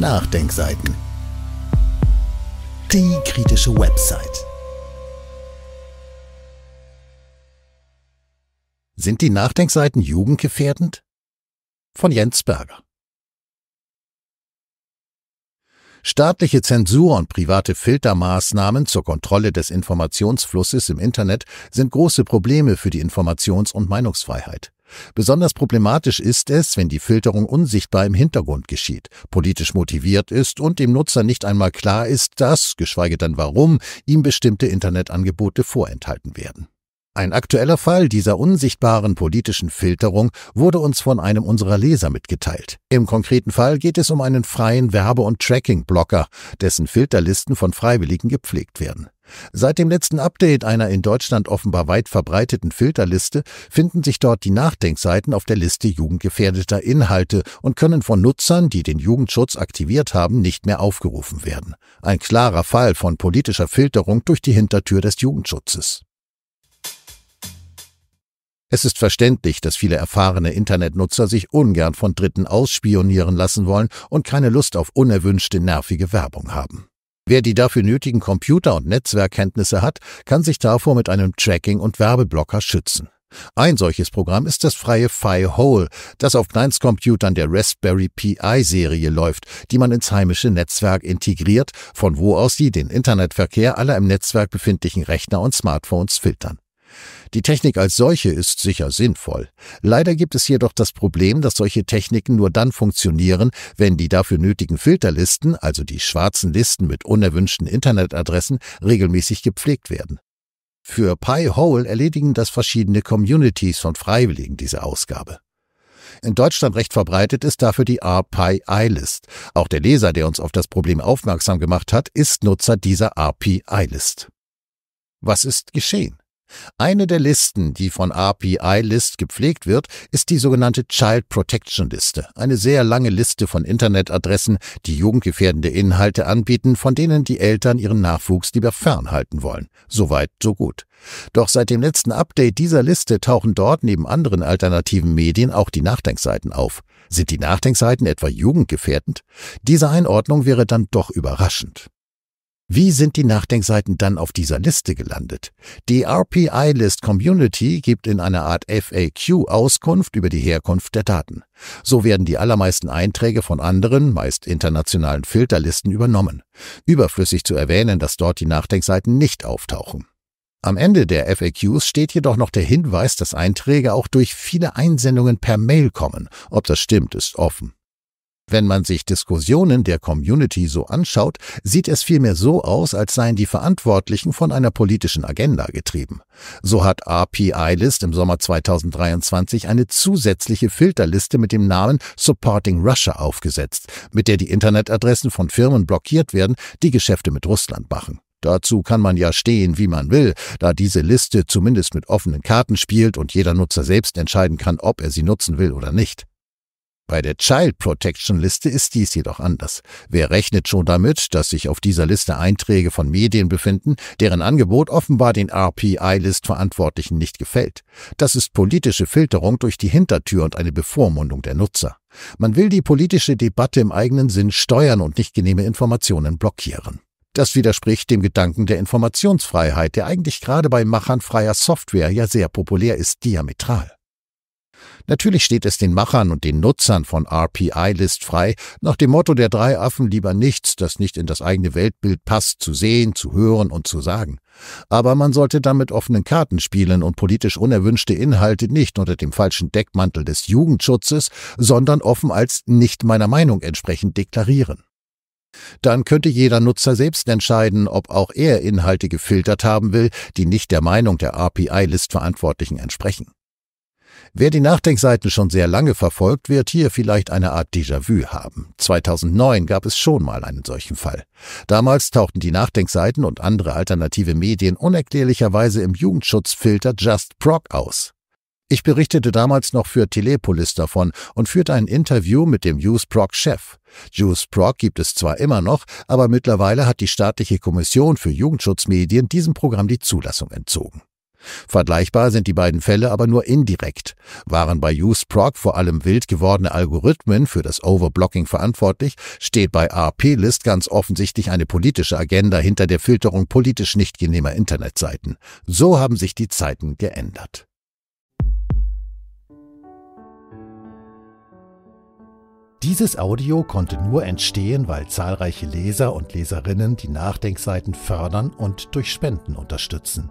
Nachdenkseiten. Die kritische Website. Sind die Nachdenkseiten jugendgefährdend? Von Jens Berger. Staatliche Zensur und private Filtermaßnahmen zur Kontrolle des Informationsflusses im Internet sind große Probleme für die Informations- und Meinungsfreiheit. Besonders problematisch ist es, wenn die Filterung unsichtbar im Hintergrund geschieht, politisch motiviert ist und dem Nutzer nicht einmal klar ist, dass, geschweige denn warum, ihm bestimmte Internetangebote vorenthalten werden. Ein aktueller Fall dieser unsichtbaren politischen Filterung wurde uns von einem unserer Leser mitgeteilt. Im konkreten Fall geht es um einen freien Werbe- und Tracking-Blocker, dessen Filterlisten von Freiwilligen gepflegt werden. Seit dem letzten Update einer in Deutschland offenbar weit verbreiteten Filterliste finden sich dort die Nachdenkseiten auf der Liste jugendgefährdeter Inhalte und können von Nutzern, die den Jugendschutz aktiviert haben, nicht mehr aufgerufen werden. Ein klarer Fall von politischer Filterung durch die Hintertür des Jugendschutzes. Es ist verständlich, dass viele erfahrene Internetnutzer sich ungern von Dritten ausspionieren lassen wollen und keine Lust auf unerwünschte nervige Werbung haben. Wer die dafür nötigen Computer- und Netzwerkkenntnisse hat, kann sich davor mit einem Tracking- und Werbeblocker schützen. Ein solches Programm ist das freie Firehole, das auf Kleinstcomputern der Raspberry Pi-Serie läuft, die man ins heimische Netzwerk integriert, von wo aus sie den Internetverkehr aller im Netzwerk befindlichen Rechner und Smartphones filtern. Die Technik als solche ist sicher sinnvoll. Leider gibt es jedoch das Problem, dass solche Techniken nur dann funktionieren, wenn die dafür nötigen Filterlisten, also die schwarzen Listen mit unerwünschten Internetadressen, regelmäßig gepflegt werden. Für Pi-Hole erledigen das verschiedene Communities von Freiwilligen diese Ausgabe. In Deutschland recht verbreitet ist dafür die rpi list Auch der Leser, der uns auf das Problem aufmerksam gemacht hat, ist Nutzer dieser rpi list Was ist geschehen? Eine der Listen, die von API-List gepflegt wird, ist die sogenannte Child Protection Liste, eine sehr lange Liste von Internetadressen, die jugendgefährdende Inhalte anbieten, von denen die Eltern ihren Nachwuchs lieber fernhalten wollen. Soweit, so gut. Doch seit dem letzten Update dieser Liste tauchen dort neben anderen alternativen Medien auch die Nachdenkseiten auf. Sind die Nachdenkseiten etwa jugendgefährdend? Diese Einordnung wäre dann doch überraschend. Wie sind die Nachdenkseiten dann auf dieser Liste gelandet? Die RPI List Community gibt in einer Art FAQ Auskunft über die Herkunft der Daten. So werden die allermeisten Einträge von anderen, meist internationalen Filterlisten übernommen. Überflüssig zu erwähnen, dass dort die Nachdenkseiten nicht auftauchen. Am Ende der FAQs steht jedoch noch der Hinweis, dass Einträge auch durch viele Einsendungen per Mail kommen. Ob das stimmt, ist offen. Wenn man sich Diskussionen der Community so anschaut, sieht es vielmehr so aus, als seien die Verantwortlichen von einer politischen Agenda getrieben. So hat RPI-List im Sommer 2023 eine zusätzliche Filterliste mit dem Namen Supporting Russia aufgesetzt, mit der die Internetadressen von Firmen blockiert werden, die Geschäfte mit Russland machen. Dazu kann man ja stehen, wie man will, da diese Liste zumindest mit offenen Karten spielt und jeder Nutzer selbst entscheiden kann, ob er sie nutzen will oder nicht. Bei der Child Protection Liste ist dies jedoch anders. Wer rechnet schon damit, dass sich auf dieser Liste Einträge von Medien befinden, deren Angebot offenbar den RPI-List-Verantwortlichen nicht gefällt? Das ist politische Filterung durch die Hintertür und eine Bevormundung der Nutzer. Man will die politische Debatte im eigenen Sinn steuern und nicht genehme Informationen blockieren. Das widerspricht dem Gedanken der Informationsfreiheit, der eigentlich gerade bei Machern freier Software ja sehr populär ist, diametral. Natürlich steht es den Machern und den Nutzern von RPI-List frei, nach dem Motto der drei Affen lieber nichts, das nicht in das eigene Weltbild passt, zu sehen, zu hören und zu sagen. Aber man sollte dann mit offenen Karten spielen und politisch unerwünschte Inhalte nicht unter dem falschen Deckmantel des Jugendschutzes, sondern offen als nicht meiner Meinung entsprechend deklarieren. Dann könnte jeder Nutzer selbst entscheiden, ob auch er Inhalte gefiltert haben will, die nicht der Meinung der rpi list verantwortlichen entsprechen. Wer die Nachdenkseiten schon sehr lange verfolgt, wird hier vielleicht eine Art Déjà-vu haben. 2009 gab es schon mal einen solchen Fall. Damals tauchten die Nachdenkseiten und andere alternative Medien unerklärlicherweise im Jugendschutzfilter Just Proc aus. Ich berichtete damals noch für Telepolis davon und führte ein Interview mit dem Juiceproc-Chef. Juiceproc gibt es zwar immer noch, aber mittlerweile hat die staatliche Kommission für Jugendschutzmedien diesem Programm die Zulassung entzogen. Vergleichbar sind die beiden Fälle aber nur indirekt. Waren bei UseProc vor allem wild gewordene Algorithmen für das Overblocking verantwortlich, steht bei rp list ganz offensichtlich eine politische Agenda hinter der Filterung politisch nicht genehmer Internetseiten. So haben sich die Zeiten geändert. Dieses Audio konnte nur entstehen, weil zahlreiche Leser und Leserinnen die Nachdenkseiten fördern und durch Spenden unterstützen.